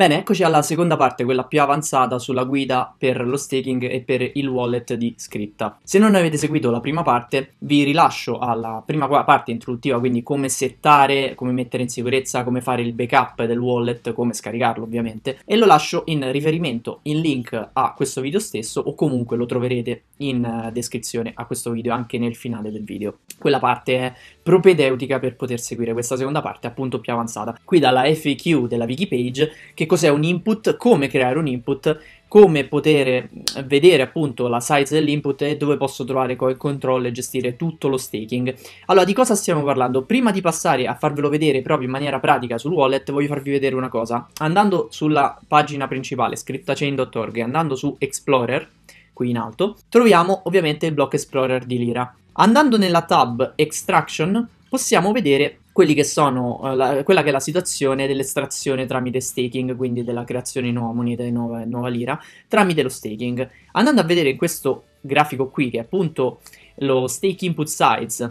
Bene, eccoci alla seconda parte, quella più avanzata sulla guida per lo staking e per il wallet di scritta. Se non avete seguito la prima parte, vi rilascio alla prima parte introduttiva, quindi come settare, come mettere in sicurezza, come fare il backup del wallet, come scaricarlo ovviamente, e lo lascio in riferimento, in link a questo video stesso o comunque lo troverete in eh, descrizione a questo video, anche nel finale del video. Quella parte è propedeutica per poter seguire questa seconda parte appunto più avanzata. Qui dalla FAQ della wiki page, che cos'è un input, come creare un input, come poter eh, vedere appunto la size dell'input e dove posso trovare il control e gestire tutto lo staking. Allora, di cosa stiamo parlando? Prima di passare a farvelo vedere proprio in maniera pratica sul wallet, voglio farvi vedere una cosa. Andando sulla pagina principale, e andando su Explorer, qui in alto, troviamo ovviamente il Block Explorer di Lira. Andando nella tab Extraction possiamo vedere che sono, eh, la, quella che è la situazione dell'estrazione tramite staking, quindi della creazione di nuova moneta, di nuova, nuova lira, tramite lo staking. Andando a vedere questo grafico qui, che è appunto lo stake input size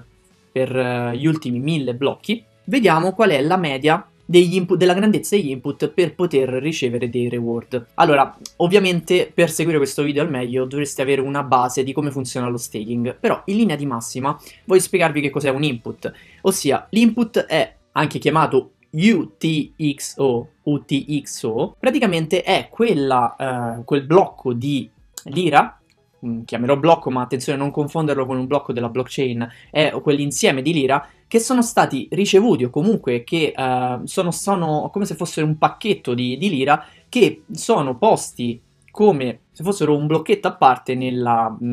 per eh, gli ultimi 1000 blocchi, vediamo qual è la media input, della grandezza degli input per poter ricevere dei reward. Allora, ovviamente per seguire questo video al meglio dovreste avere una base di come funziona lo staking, però in linea di massima voglio spiegarvi che cos'è un input, ossia l'input è anche chiamato UTXO, UTXO praticamente è quella, eh, quel blocco di lira mm, chiamerò blocco, ma attenzione a non confonderlo con un blocco della blockchain, è quell'insieme di lira che sono stati ricevuti o comunque che uh, sono, sono, come se fossero un pacchetto di, di lira che sono posti come se fossero un blocchetto a parte nella, uh,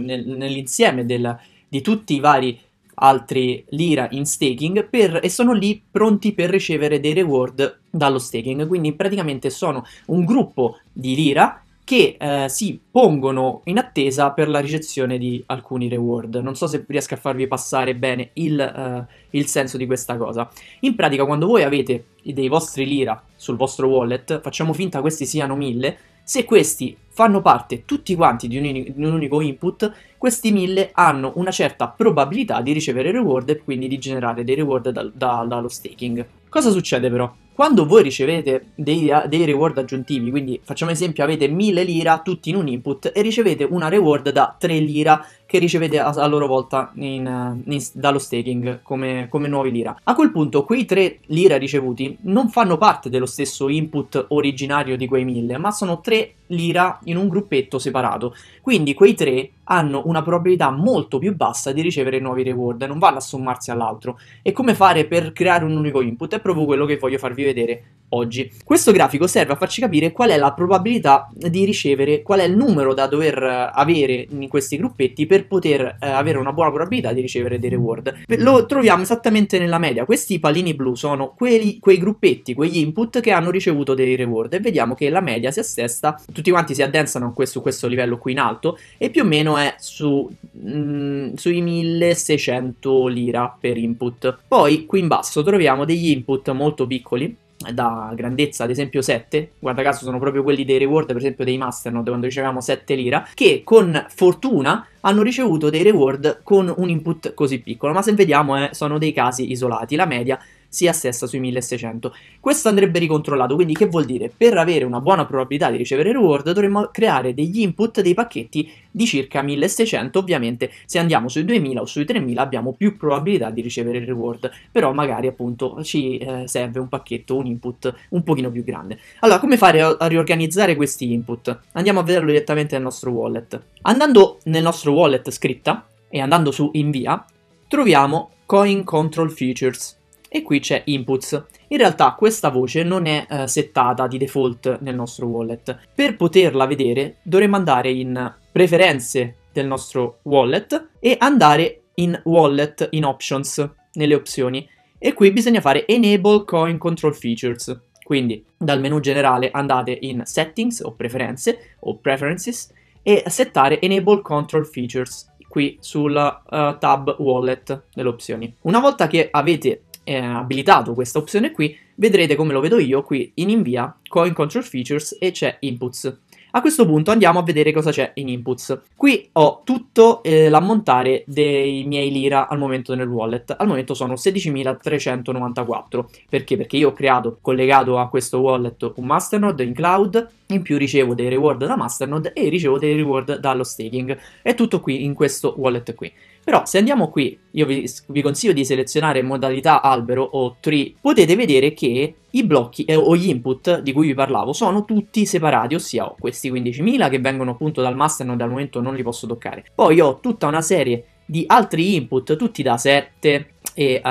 nel, nell'insieme del, di tutti i vari altri lira in staking per, e sono lì pronti per ricevere dei reward dallo staking quindi praticamente sono un gruppo di lira che eh, si pongono in attesa per la ricezione di alcuni reward. Non so se riesco a farvi passare bene il, eh, il, senso di questa cosa. In pratica, quando voi avete dei vostri lira sul vostro wallet, facciamo finta questi siano 1000, se questi fanno parte tutti quanti di un, in- di un unico input, questi 1000 hanno una certa probabilità di ricevere reward e quindi di generare dei reward da- da- dallo staking. Cosa succede però? Quando voi ricevete dei, dei, reward aggiuntivi, quindi facciamo esempio avete 1000 lira tutti in un input e ricevete una reward da 3 lira, che ricevete a, a loro volta in, in, dallo staking come, come nuovi lira. A quel punto quei 3 lira ricevuti non fanno parte dello stesso input originario di quei 1000, ma sono 3 lira in un gruppetto separato. Quindi quei 3 hanno una probabilità molto più bassa di ricevere nuovi reward, non vanno a sommarsi all'altro. E come fare per creare un unico input? È proprio quello che voglio farvi vedere oggi. Questo grafico serve a farci capire qual è la probabilità di ricevere, qual è il numero da dover eh, avere in questi gruppetti per poter eh, avere una buona probabilità di ricevere dei reward. Lo troviamo esattamente nella media. Questi palini blu sono quelli, quei gruppetti, quegli input che hanno ricevuto dei reward e vediamo che la media si assesta, tutti quanti si addensano su questo livello qui in alto e più o meno è su, mh, mm, sui 1600 lira per input. Poi qui in basso troviamo degli input molto piccoli da grandezza ad esempio 7, guarda caso sono proprio quelli dei reward per esempio dei Masternode quando ricevevamo 7 lira, che con fortuna hanno ricevuto dei reward con un input così piccolo, ma se vediamo eh, sono dei casi isolati, la media si assesta sui 1600. Questo andrebbe ricontrollato, quindi che vuol dire? Per avere una buona probabilità di ricevere reward dovremmo creare degli input, dei pacchetti di circa 1600, ovviamente se andiamo sui 2000 o sui 3000 abbiamo più probabilità di ricevere il reward, però magari appunto ci eh, serve un pacchetto, un input un pochino più grande. Allora, come fare a, a riorganizzare questi input? Andiamo a vederlo direttamente nel nostro wallet. Andando nel nostro wallet scritta e andando su invia, troviamo Coin Control Features e qui c'è inputs. In realtà questa voce non è eh, settata di default nel nostro wallet. Per poterla vedere dovremmo andare in preferenze del nostro wallet e andare in wallet in options, nelle opzioni. E qui bisogna fare enable coin control features. Quindi dal menu generale andate in settings o preferenze o preferences e settare enable control features qui sul uh, eh, tab wallet delle opzioni. Una volta che avete eh, abilitato questa opzione qui, vedrete come lo vedo io qui in invia, coin control features e c'è inputs. A questo punto andiamo a vedere cosa c'è in inputs. Qui ho tutto eh, l'ammontare dei miei lira al momento nel wallet. Al momento sono 16.394. Perché? Perché io ho creato, collegato a questo wallet, un masternode in cloud. In più ricevo dei reward da masternode e ricevo dei reward dallo staking. È tutto qui in questo wallet qui. Però se andiamo qui, io vi, vi consiglio di selezionare modalità albero o tree, potete vedere che i blocchi eh, o gli input di cui vi parlavo sono tutti separati, ossia ho questi 15.000 che vengono appunto dal master, non dal momento non li posso toccare. Poi ho tutta una serie di altri input, tutti da 7 e uh,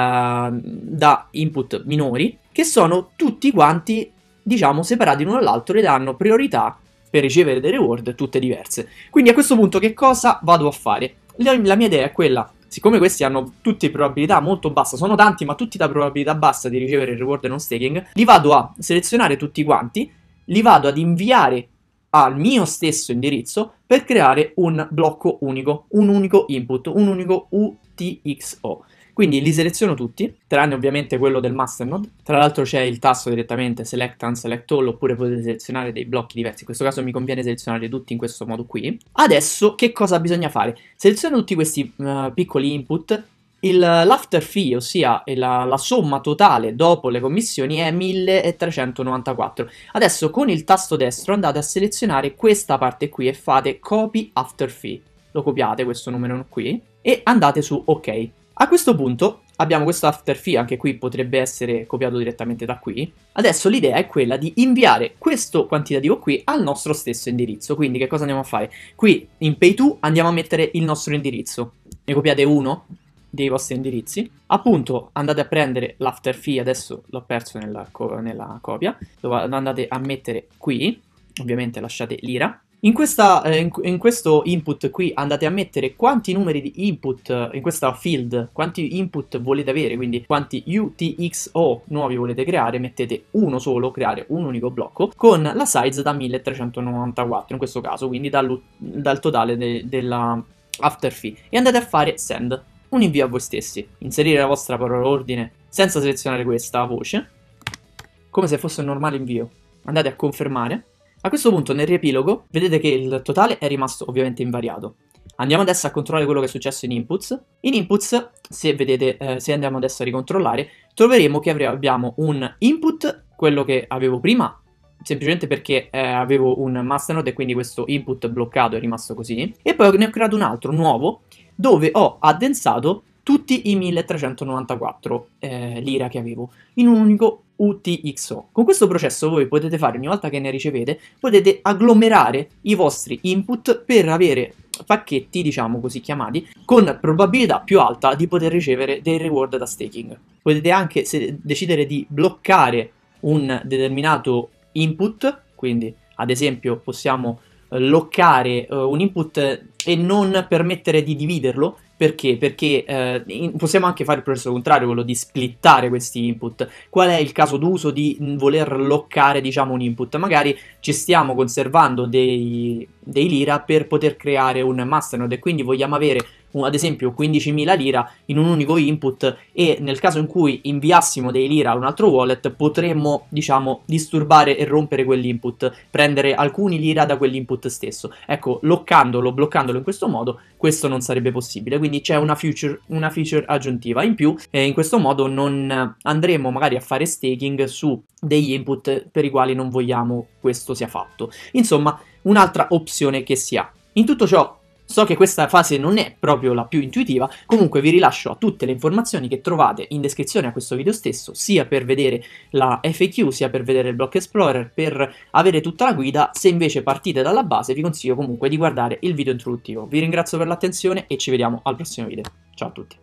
da input minori, che sono tutti quanti, diciamo, separati l'uno dall'altro ed hanno priorità per ricevere dei reward tutte diverse. Quindi a questo punto che cosa vado a fare? La, mia idea è quella, siccome questi hanno tutti probabilità molto bassa, sono tanti ma tutti da probabilità bassa di ricevere il reward non staking, li vado a selezionare tutti quanti, li vado ad inviare al mio stesso indirizzo per creare un blocco unico, un unico input, un unico UTXO. Quindi li seleziono tutti, tranne ovviamente quello del masternode. Tra l'altro c'è il tasto direttamente select and select all oppure potete selezionare dei blocchi diversi. In questo caso mi conviene selezionare tutti in questo modo qui. Adesso che cosa bisogna fare? Seleziono tutti questi uh, piccoli input eh, l'after fee, ossia la, la, somma totale dopo le commissioni, è 1394. Adesso con il tasto destro andate a selezionare questa parte qui e fate copy after fee. Lo copiate questo numero qui e andate su ok. A questo punto abbiamo questo after fee, anche qui potrebbe essere copiato direttamente da qui. Adesso l'idea è quella di inviare questo quantitativo qui al nostro stesso indirizzo, quindi che cosa andiamo a fare? Qui in pay to andiamo a mettere il nostro indirizzo, ne copiate uno dei vostri indirizzi, appunto andate a prendere l'after fee, adesso l'ho perso nella, co nella copia, lo andate a mettere qui, ovviamente lasciate l'ira, in, questa, eh, in, questo input qui andate a mettere quanti numeri di input eh, in questa field, quanti input volete avere, quindi quanti UTXO nuovi volete creare, mettete uno solo, creare un unico blocco, con la size da 1394 in questo caso, quindi dal, dal totale de, della after fee, e andate a fare send, un invio a voi stessi, inserire la vostra parola ordine senza selezionare questa voce, come se fosse un normale invio, andate a confermare, a questo punto nel riepilogo vedete che il totale è rimasto ovviamente invariato. Andiamo adesso a controllare quello che è successo in inputs. In inputs, se, vedete, eh, se andiamo adesso a ricontrollare, troveremo che abbiamo un input, quello che avevo prima, semplicemente perché eh, avevo un masternode e quindi questo input bloccato è rimasto così. E poi ne ho creato un altro, nuovo, dove ho addensato tutti i 1394 eh, lira che avevo in un unico UTXO. Con questo processo voi potete fare, ogni volta che ne ricevete, potete agglomerare i vostri input per avere pacchetti, diciamo così chiamati, con probabilità più alta di poter ricevere dei reward da staking. Potete anche decidere di bloccare un determinato input, quindi ad esempio possiamo bloccare eh, uh, eh, un input e non permettere di dividerlo perché? Perché eh, in, possiamo anche fare il processo contrario, quello di splittare questi input. Qual è il caso d'uso di voler loccare, diciamo, un input? Magari ci stiamo conservando dei, dei lira per poter creare un masternode e quindi vogliamo avere ad esempio 15.000 lira in un unico input e nel caso in cui inviassimo dei lira a un altro wallet potremmo diciamo disturbare e rompere quell'input, prendere alcuni lira da quell'input stesso. Ecco, loccandolo, bloccandolo in questo modo, questo non sarebbe possibile quindi c'è una feature, una feature aggiuntiva. In più, e eh, in questo modo non andremo magari a fare staking su degli input per i quali non vogliamo questo sia fatto. Insomma, un'altra opzione che si ha. In tutto ciò So che questa fase non è proprio la più intuitiva, comunque vi rilascio a tutte le informazioni che trovate in descrizione a questo video stesso, sia per vedere la FAQ, sia per vedere il Block Explorer, per avere tutta la guida. Se invece partite dalla base vi consiglio comunque di guardare il video introduttivo. Vi ringrazio per l'attenzione e ci vediamo al prossimo video. Ciao a tutti!